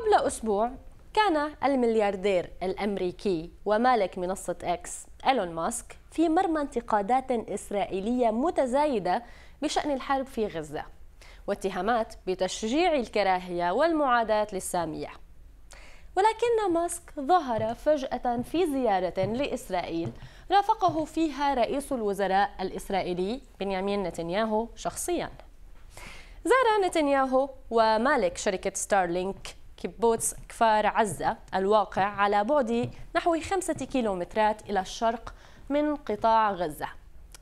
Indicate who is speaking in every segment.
Speaker 1: قبل أسبوع كان الملياردير الأمريكي ومالك منصة إكس إيلون ماسك في مرمى انتقادات إسرائيلية متزايدة بشأن الحرب في غزة واتهامات بتشجيع الكراهية والمعاداة للسامية ولكن ماسك ظهر فجأة في زيارة لإسرائيل رافقه فيها رئيس الوزراء الإسرائيلي بنيامين نتنياهو شخصياً زار نتنياهو ومالك شركة ستارلينك كيبوتس كفار عزة الواقع على بعد نحو خمسة كيلومترات إلى الشرق من قطاع غزة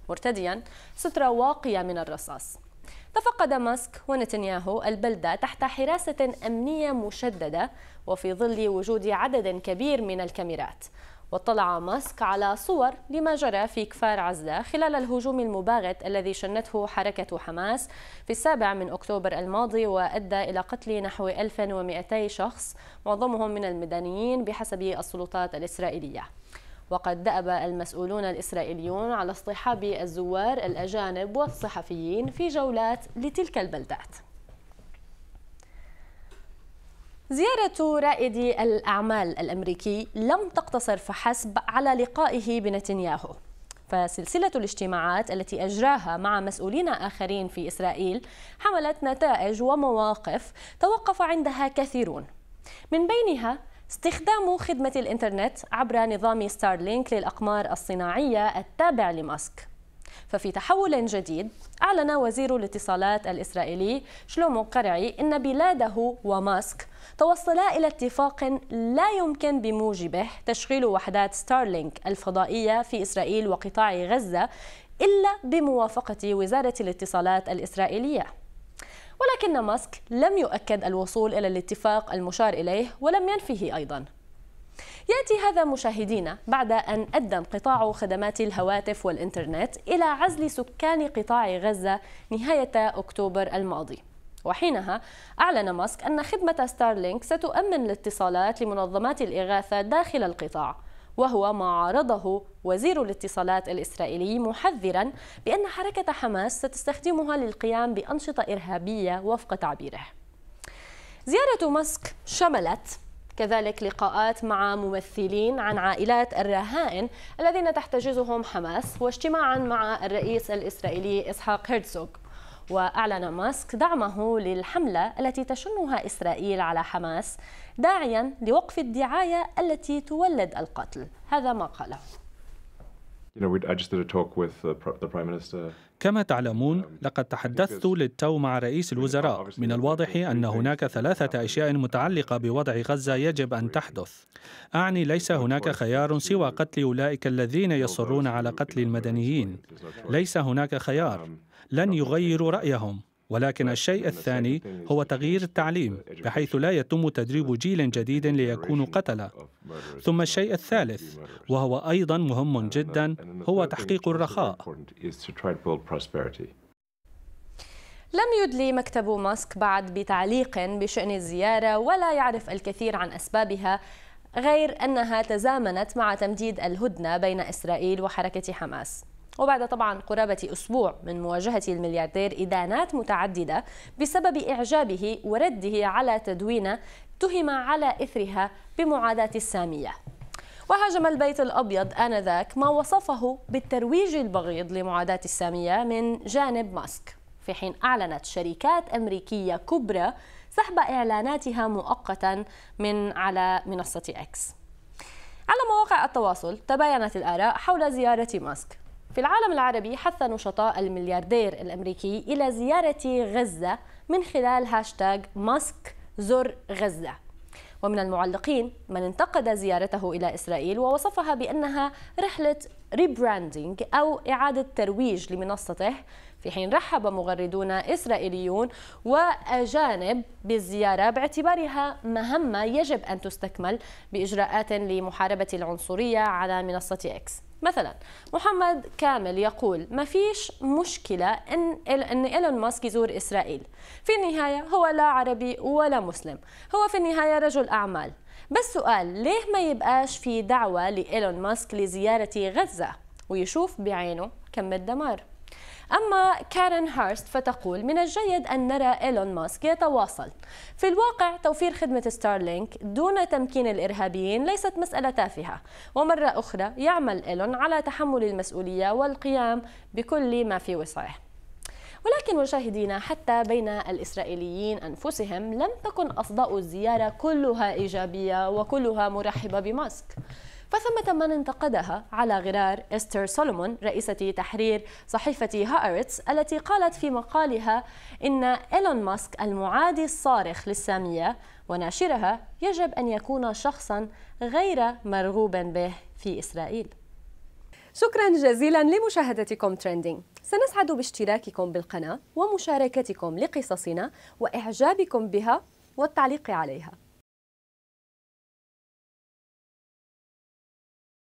Speaker 1: مرتديا سترة واقية من الرصاص تفقد ماسك ونتنياهو البلدة تحت حراسة أمنية مشددة وفي ظل وجود عدد كبير من الكاميرات واطلع ماسك على صور لما جرى في كفار عزلة خلال الهجوم المباغت الذي شنته حركة حماس في السابع من أكتوبر الماضي وأدى إلى قتل نحو 1200 شخص معظمهم من المدنيين بحسب السلطات الإسرائيلية وقد دأب المسؤولون الإسرائيليون على اصطحاب الزوار الأجانب والصحفيين في جولات لتلك البلدات زيارة رائد الأعمال الأمريكي لم تقتصر فحسب على لقائه بنتنياهو فسلسلة الاجتماعات التي أجراها مع مسؤولين آخرين في إسرائيل حملت نتائج ومواقف توقف عندها كثيرون من بينها استخدام خدمة الإنترنت عبر نظام ستارلينك للأقمار الصناعية التابع لماسك ففي تحول جديد أعلن وزير الاتصالات الإسرائيلي شلومو قرعي أن بلاده وماسك توصلا إلى اتفاق لا يمكن بموجبه تشغيل وحدات ستارلينك الفضائية في إسرائيل وقطاع غزة إلا بموافقة وزارة الاتصالات الإسرائيلية ولكن ماسك لم يؤكد الوصول إلى الاتفاق المشار إليه ولم ينفه أيضاً يأتي هذا مشاهدينا بعد أن أدى انقطاع خدمات الهواتف والإنترنت إلى عزل سكان قطاع غزة نهاية أكتوبر الماضي وحينها أعلن ماسك أن خدمة ستارلينك ستؤمن الاتصالات لمنظمات الإغاثة داخل القطاع وهو ما عارضه وزير الاتصالات الإسرائيلي محذرا بأن حركة حماس ستستخدمها للقيام بأنشطة إرهابية وفق تعبيره زيارة ماسك شملت كذلك لقاءات مع ممثلين عن عائلات الرهائن الذين تحتجزهم حماس واجتماعا مع الرئيس الإسرائيلي إسحاق هرتزوغ وأعلن ماسك دعمه للحملة التي تشنها إسرائيل على حماس داعيا لوقف الدعاية التي تولد القتل هذا ما قاله كما تعلمون um, لقد تحدثت للتو مع رئيس الوزراء من الواضح أن هناك ثلاثة أشياء متعلقة بوضع غزة يجب أن تحدث أعني ليس هناك خيار سوى قتل أولئك الذين يصرون على قتل المدنيين ليس هناك خيار um, لن يغيروا رأيهم ولكن الشيء الثاني هو تغيير التعليم بحيث لا يتم تدريب جيل جديد ليكونوا قتلة ثم الشيء الثالث وهو أيضا مهم جدا هو تحقيق الرخاء لم يدلي مكتب ماسك بعد بتعليق بشأن الزيارة ولا يعرف الكثير عن أسبابها غير أنها تزامنت مع تمديد الهدنة بين إسرائيل وحركة حماس وبعد طبعا قرابة أسبوع من مواجهة الملياردير إدانات متعددة بسبب إعجابه ورده على تدوينة اتهم على إثرها بمعاداة السامية وهاجم البيت الأبيض آنذاك ما وصفه بالترويج البغيض لمعاداة السامية من جانب ماسك في حين أعلنت شركات أمريكية كبرى سحب إعلاناتها مؤقتا من على منصة إكس على مواقع التواصل تباينت الآراء حول زيارة ماسك في العالم العربي حث نشطاء الملياردير الأمريكي إلى زيارة غزة من خلال هاشتاغ ماسك زر غزة ومن المعلقين من انتقد زيارته إلى إسرائيل ووصفها بأنها رحلة ريبراندينج أو إعادة ترويج لمنصته في حين رحب مغردون إسرائيليون وأجانب بالزيارة باعتبارها مهمة يجب أن تستكمل بإجراءات لمحاربة العنصرية على منصة إكس مثلا محمد كامل يقول ما فيش مشكلة إن, إن إيلون ماسك يزور إسرائيل في النهاية هو لا عربي ولا مسلم هو في النهاية رجل أعمال بس سؤال ليه ما يبقاش في دعوة لإيلون ماسك لزيارة غزة ويشوف بعينه كم الدمار أما كارين هارست فتقول من الجيد أن نرى إيلون ماسك يتواصل في الواقع توفير خدمة ستارلينك دون تمكين الإرهابيين ليست مسألة تافهة ومرة أخرى يعمل إيلون على تحمل المسؤولية والقيام بكل ما في وسعه ولكن مشاهدينا حتى بين الإسرائيليين أنفسهم لم تكن أصداء الزيارة كلها إيجابية وكلها مرحبة بماسك فثمة من انتقدها على غرار إستر سولومون رئيسة تحرير صحيفة هارتس التي قالت في مقالها إن إيلون ماسك المعادي الصارخ للسامية وناشرها يجب أن يكون شخصا غير مرغوب به في إسرائيل شكرا جزيلا لمشاهدتكم تريندينج سنسعد باشتراككم بالقناة ومشاركتكم لقصصنا وإعجابكم بها والتعليق عليها